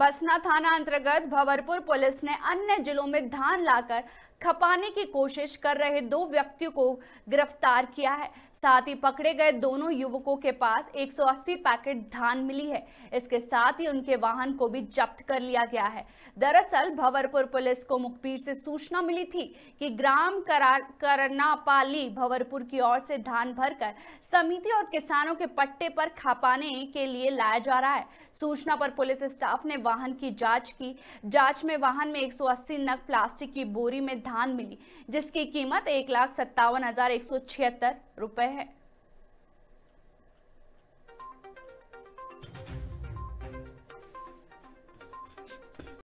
बसना थाना अंतर्गत भवरपुर पुलिस ने अन्य जिलों में धान लाकर खपाने की कोशिश कर रहे दो व्यक्तियों को गिरफ्तार किया है साथ ही पकड़े गए दोनों युवकों के पास 180 पैकेट धान मिली है इसके साथ ही उनके वाहन को भी जब्त कर लिया गया है दरअसल भवरपुर पुलिस को मुखबिर से सूचना मिली थी कि ग्राम करनापाली भवरपुर की ओर से धान भरकर समिति और किसानों के पट्टे पर खपाने के लिए लाया जा रहा है सूचना पर पुलिस स्टाफ ने वाहन की जाँच की जाँच में वाहन में एक नग प्लास्टिक की बोरी में धान मिली जिसकी कीमत एक लाख सत्तावन हजार एक सौ छिहत्तर रुपए है